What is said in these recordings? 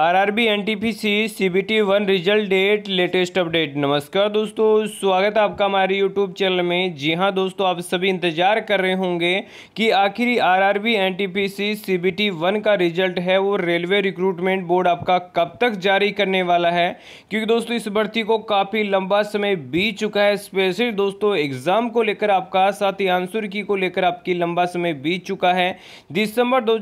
are R B N T P C C B T one result date latest update नमस्कार दोस्तों स्वागत है आपका हमारे यूट्यूब चैनल में जी हाँ दोस्तों आप सभी इंतजार कर रहे होंगे कि आखिर R R B N T P C C B T one का रिजल्ट है वो रेलवे रिक्रूटमेंट बोर्ड आपका कब तक जारी करने वाला है क्योंकि दोस्तों इस भर्ती को काफ़ी लंबा समय बीत चुका है स्पेशली दोस्तों एग्ज़ाम को लेकर आपका साथ ही आंसर की को लेकर आपकी लंबा समय बीत चुका है दिसंबर दो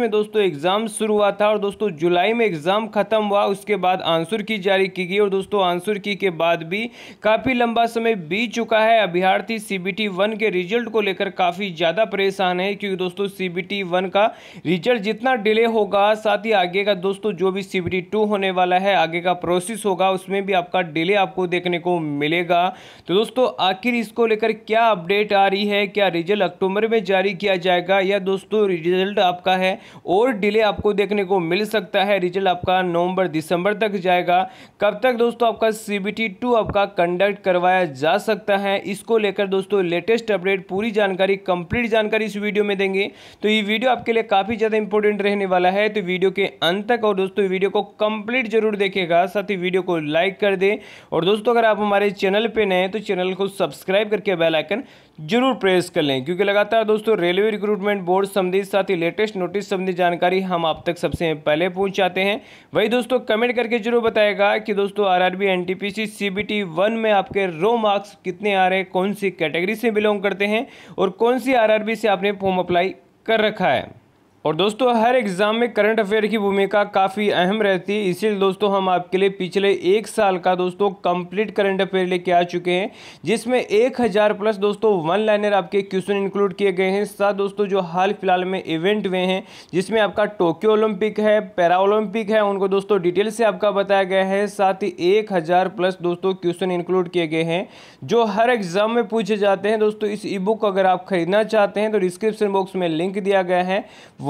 में दोस्तों एग्ज़ाम शुरू हुआ था और दोस्तों जुलाई में एग्ज़ाम ख़त्म हुआ उसके बाद आंसर की जारी की गई और दोस्तों आंसर की के बाद भी काफ़ी लंबा समय बीत चुका है अभ्यार्थी सी बी वन के रिजल्ट को लेकर काफ़ी ज़्यादा परेशान है क्योंकि दोस्तों सी बी वन का रिजल्ट जितना डिले होगा साथ ही आगे का दोस्तों जो भी सी बी टू होने वाला है आगे का प्रोसेस होगा उसमें भी आपका डिले आपको देखने को मिलेगा तो दोस्तों आखिर इसको लेकर क्या अपडेट आ रही है क्या रिजल्ट अक्टूबर में जारी किया जाएगा या दोस्तों रिजल्ट आपका है और डिले आपको देखने को मिल सकता है रिजल्ट आपका नवंबर दिसंबर तक जाएगा कब तक दोस्तों आपका सी बी टी टू आपका कंडक्ट करवाया जा सकता है इसको लेकर दोस्तों लेटेस्ट अपडेट पूरी जानकारी कंप्लीट जानकारी इस वीडियो में देंगे तो ये वीडियो आपके लिए काफ़ी ज़्यादा इंपॉर्टेंट रहने वाला है तो वीडियो के अंत तक और दोस्तों वीडियो को कंप्लीट जरूर देखेगा साथ ही वीडियो को लाइक कर दें और दोस्तों अगर आप हमारे चैनल पर नए हैं तो चैनल को सब्सक्राइब करके बेलाइकन जरूर प्रेस कर लें क्योंकि लगातार दोस्तों रेलवे रिक्रूटमेंट बोर्ड संबंधित साथ ही लेटेस्ट नोटिस संबंधित जानकारी हम आप तक सबसे पहले पहुंचाते जाते हैं वही दोस्तों कमेंट करके जरूर बताएगा कि दोस्तों आरआरबी एनटीपीसी सीबीटी वन में आपके रो मार्क्स कितने आ रहे हैं कौन सी कैटेगरी से बिलोंग करते हैं और कौन सी आरआरबी से आपने फॉर्म अप्लाई कर रखा है और दोस्तों हर एग्ज़ाम में करंट अफेयर की भूमिका काफ़ी अहम रहती है इसीलिए दोस्तों हम आपके लिए पिछले एक साल का दोस्तों कंप्लीट करंट अफेयर लेके आ चुके हैं जिसमें एक हज़ार प्लस दोस्तों वन लाइनर आपके क्वेश्चन इंक्लूड किए गए हैं साथ दोस्तों जो हाल फिलहाल में इवेंट हुए हैं जिसमें आपका टोक्यो ओलंपिक है पैरा ओलंपिक है उनको दोस्तों डिटेल से आपका बताया गया है साथ ही एक हज़ार प्लस दोस्तों क्वेश्चन इंक्लूड किए गए हैं जो हर एग्ज़ाम में पूछे जाते हैं दोस्तों इस ई बुक अगर आप खरीदना चाहते हैं तो डिस्क्रिप्शन बॉक्स में लिंक दिया गया है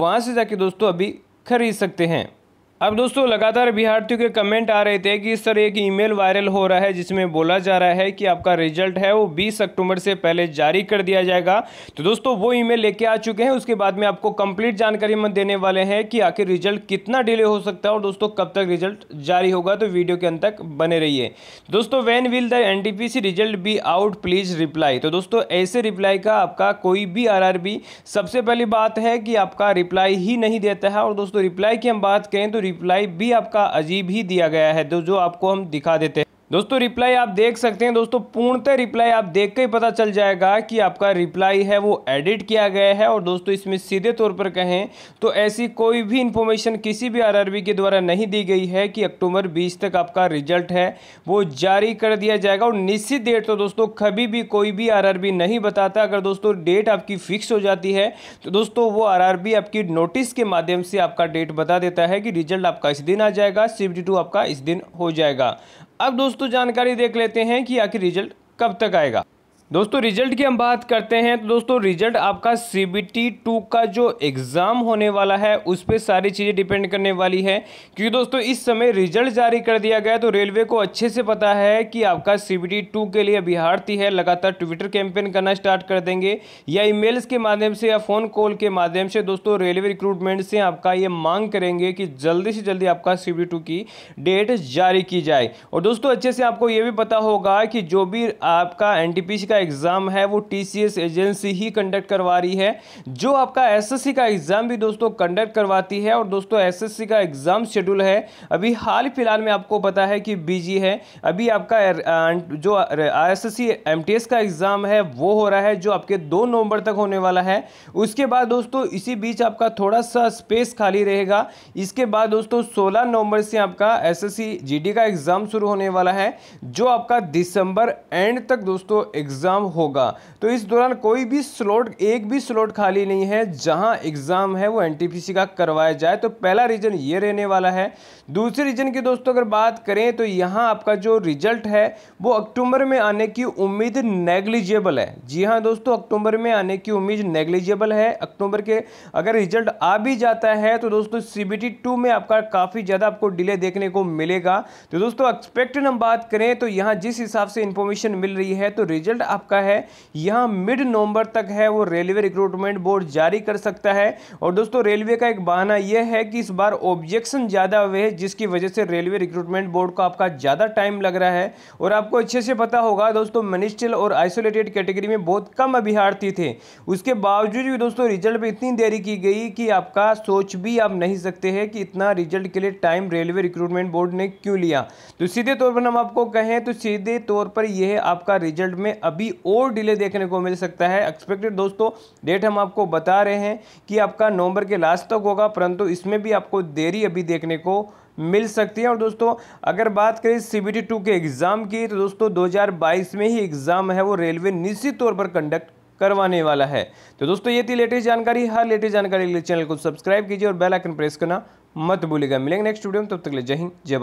वहाँ से जाके दोस्तों अभी खरीद सकते हैं अब दोस्तों लगातार अभ्यार्थियों के कमेंट आ रहे थे कि इस तरह एक ईमेल वायरल हो रहा है जिसमें बोला जा रहा है कि आपका रिजल्ट है वो 20 अक्टूबर से पहले जारी कर दिया जाएगा तो दोस्तों वो ईमेल लेके आ चुके हैं उसके बाद में आपको कंप्लीट जानकारी हम देने वाले हैं कि आखिर रिजल्ट कितना डिले हो सकता है और दोस्तों कब तक रिजल्ट जारी होगा तो वीडियो के अंत तक बने रहिए दोस्तों when will the N result be out please reply तो दोस्तों ऐसे रिप्लाई का आपका कोई भी आर सबसे पहली बात है कि आपका रिप्लाई ही नहीं देता है और दोस्तों रिप्लाई की हम बात करें तो रिप्लाई भी आपका अजीब ही दिया गया है तो जो आपको हम दिखा देते हैं दोस्तों रिप्लाई आप देख सकते हैं दोस्तों पूर्णतः रिप्लाई आप देख के ही पता चल जाएगा कि आपका रिप्लाई है वो एडिट किया गया है और दोस्तों इसमें सीधे तौर पर कहें तो ऐसी कोई भी इन्फॉर्मेशन किसी भी आरआरबी के द्वारा नहीं दी गई है कि अक्टूबर 20 तक आपका रिजल्ट है वो जारी कर दिया जाएगा और निश्चित डेट तो दोस्तों कभी भी कोई भी आर नहीं बताता अगर दोस्तों डेट आपकी फिक्स हो जाती है तो दोस्तों वो आर आपकी नोटिस के माध्यम से आपका डेट बता देता है कि रिजल्ट आपका इस दिन आ जाएगा सी टू आपका इस दिन हो जाएगा अब दोस्तों जानकारी देख लेते हैं कि आखिर रिजल्ट कब तक आएगा दोस्तों रिजल्ट की हम बात करते हैं तो दोस्तों रिजल्ट आपका सी बी टी टू का जो एग्ज़ाम होने वाला है उस पर सारी चीज़ें डिपेंड करने वाली है क्योंकि दोस्तों इस समय रिजल्ट जारी कर दिया गया तो रेलवे को अच्छे से पता है कि आपका सी बी टी टू के लिए अभ्यार्थी है लगातार ट्विटर कैंपेन करना स्टार्ट कर देंगे या मेल्स के माध्यम से या फ़ोन कॉल के माध्यम से दोस्तों रेलवे रिक्रूटमेंट से आपका ये मांग करेंगे कि जल्दी से जल्दी आपका सी बी टू की डेट जारी की जाए और दोस्तों अच्छे से आपको ये भी पता होगा कि जो भी आपका एन टी पी सी का का एग्ज़ाम है वो टी एजेंसी ही कंडक्ट करवा रही है जो आपका एसएससी का एग्ज़ाम भी दोस्तों कंडक्ट करवाती है और दोस्तों एसएससी का एग्ज़ाम शेड्यूल है अभी हाल फिलहाल में आपको पता है कि बी है अभी आपका जो एस एमटीएस का एग्ज़ाम है वो हो रहा है जो आपके दो नवंबर तक होने वाला है उसके बाद दोस्तों इसी बीच आपका थोड़ा सा स्पेस खाली रहेगा इसके बाद दोस्तों सोलह नवंबर से आपका एसएससी जीडी का एग्ज़ाम शुरू होने वाला है जो आपका दिसंबर एंड तक दोस्तों एग्ज़ाम एग्ज़ाम होगा तो इस दौरान कोई भी स्लॉट एक भी स्लॉट खाली नहीं है जहां एग्ज़ाम है वो एनटीपीसी का करवाया जाए तो पहला रीज़न ये रहने वाला है दूसरे रीज़न की दोस्तों अगर बात करें तो यहाँ आपका जो रिजल्ट है वो अक्टूबर में आने की उम्मीद नेग्लिजिबल है जी हाँ दोस्तों अक्टूबर में आने की उम्मीद नेग्लिजिबल है अक्टूबर के अगर रिजल्ट आ भी जाता है तो दोस्तों सी बी में आपका काफ़ी ज़्यादा आपको डिले देखने को मिलेगा तो दोस्तों एक्सपेक्टेड हम बात करें तो यहाँ जिस हिसाब से इंफॉर्मेशन मिल रही है तो रिजल्ट आपका है यहाँ मिड नवंबर तक है वो रेलवे रिक्रूटमेंट बोर्ड जारी कर सकता है और दोस्तों रेलवे का एक बहाना यह है कि इस बार ऑब्जेक्शन ज़्यादा हुए हैं जिसकी वजह से रेलवे रिक्रूटमेंट बोर्ड को आपका ज़्यादा टाइम लग रहा है और आपको अच्छे से पता होगा दोस्तों मिनिस्ट्रियल और आइसोलेटेड कैटेगरी में बहुत कम अभ्यार्थी थे उसके बावजूद भी दोस्तों रिजल्ट पर इतनी देरी की गई कि आपका सोच भी आप नहीं सकते हैं कि इतना रिजल्ट के लिए टाइम रेलवे रिक्रूटमेंट बोर्ड ने क्यों लिया तो सीधे तौर पर हम आपको कहें तो सीधे तौर पर यह आपका रिजल्ट में अभी भी और डिले देखने को मिल सकता है एक्सपेक्टेड दोस्तों डेट हम आपको बता रहे हैं कि आपका नवंबर के लास्ट तक होगा परंतु इसमें भी आपको देरी अभी देखने को मिल सकती है और दोस्तों अगर बात करें सी बी टू के एग्ज़ाम की तो दोस्तों 2022 में ही एग्ज़ाम है वो रेलवे निश्चित तौर पर कंडक्ट करवाने वाला है तो दोस्तों ये थी लेटेस्ट जानकारी हर लेटेस्ट जानकारी के लिए चैनल को सब्सक्राइब कीजिए और बेल आइकन प्रेस करना मत भूलिएगा मिलेंगे नेक्स्ट वीडियो में तब तक ले जय हिंद जय